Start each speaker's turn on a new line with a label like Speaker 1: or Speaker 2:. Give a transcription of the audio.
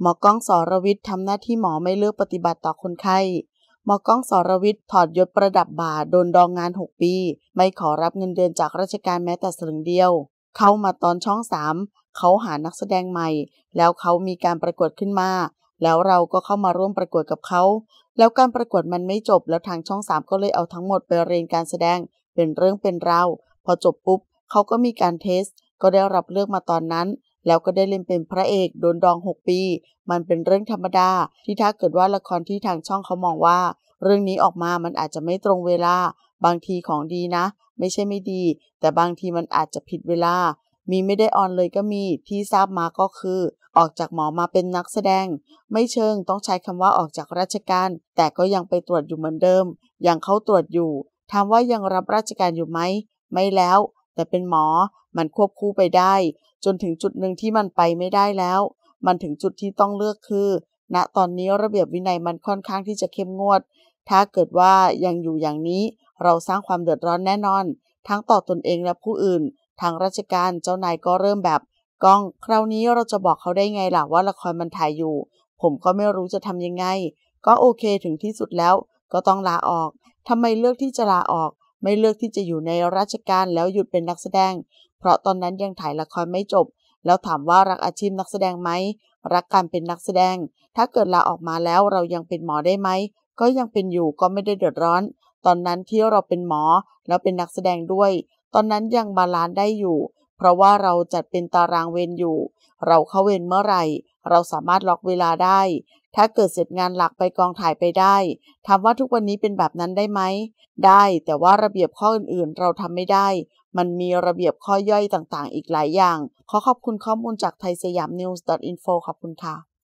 Speaker 1: หมอก้องสรวิทย์ทำหน้าที่หมอไม่เลือกปฏิบัติต่อคนไข้ หมอก้องสรวิทย์ถอดยศประดับบาโดนดองงาน 6 ปี ไม่ขอรับเงินเดือนจากราชการแม้แต่สลึงเดียว เข้ามาตอนช่องสามเขาหานักแสดงใหม่ แล้วเขามีการประกวดขึ้นมา แล้วเราก็เข้ามาร่วมประกวดกับเขา แล้วการประกวดมันไม่จบ แล้วทางช่องสามก็เลยเอาทั้งหมดไปเรียนการแสดง เป็นเรื่องเป็นราวพอจบปุ๊บเขาก็มีการเทส ก็ได้รับเลือกมาตอนนั้นแล้วก็ได้เล่นเป็นพระเอกโดนดอง6ปี มันเป็นเรื่องธรรมดา ที่ถ้าเกิดว่าละครที่ทางช่องเขามองว่า เรื่องนี้ออกมามันอาจจะไม่ตรงเวลา บางทีของดีนะ ไม่ใช่ไม่ดี แต่บางทีมันอาจจะผิดเวลา มีไม่ได้ออนเลยก็มีที่ทราบมาก็คือ ออกจากหมอมาเป็นนักแสดง ไม่เชิงต้องใช้คำว่าออกจากราชการ แต่ก็ยังไปตรวจอยู่เหมือนเดิมยังเขาตรวจอยู่ถามว่ายังรับราชการอยู่ไหมไม่แล้ว แต่เป็นหมอมันควบคู่ไปได้จนถึงจุดหนึ่งที่มันไปไม่ได้แล้ว มันถึงจุดที่ต้องเลือกคือ ณ ตอนนี้ระเบียบวินัยมันค่อนข้างที่จะเข้มงวด ถ้าเกิดว่ายังอยู่อย่างนี้ เราสร้างความเดือดร้อนแน่นอน ทั้งต่อตนเองและผู้อื่น ทางราชการเจ้านายก็เริ่มแบบกอง คราวนี้เราจะบอกเขาได้ไงล่ะว่าละครมันถ่ายอยู่ ผมก็ไม่รู้จะทำยังไง ก็โอเคถึงที่สุดแล้ว ก็ต้องลาออกทำไมเลือกที่จะลาออก ไม่เลือกที่จะอยู่ในราชการแล้วหยุดเป็นนักแสดงเพราะตอนนั้นยังถ่ายละครไม่จบ แล้วถามว่ารักอาชีพนักแสดงไหม รักการเป็นนักแสดง ถ้าเกิดลาออกมาแล้วเรายังเป็นหมอได้ไหม ก็ยังเป็นอยู่ก็ไม่ได้เดือดร้อน ตอนนั้นที่เราเป็นหมอ แล้วเป็นนักแสดงด้วย ตอนนั้นยังบาลานได้อยู่ เพราะว่าเราจัดเป็นตารางเวรอยู่ เราเข้าเวรเมื่อไหร่ เราสามารถล็อกเวลาได้ถ้าเกิดเสร็จงานหลักไปกองถ่ายไปได้ถามว่าทุกวันนี้เป็นแบบนั้นได้ไหมได้แต่ว่าระเบียบข้ออื่น ๆ เราทำไม่ได้ มันมีระเบียบข้อย่อยต่าง ๆ อีกหลายอย่าง ขอขอบคุณข้อมูลจากไทยสยามนิวส์ดออทินโฟขอบคุณค่ะ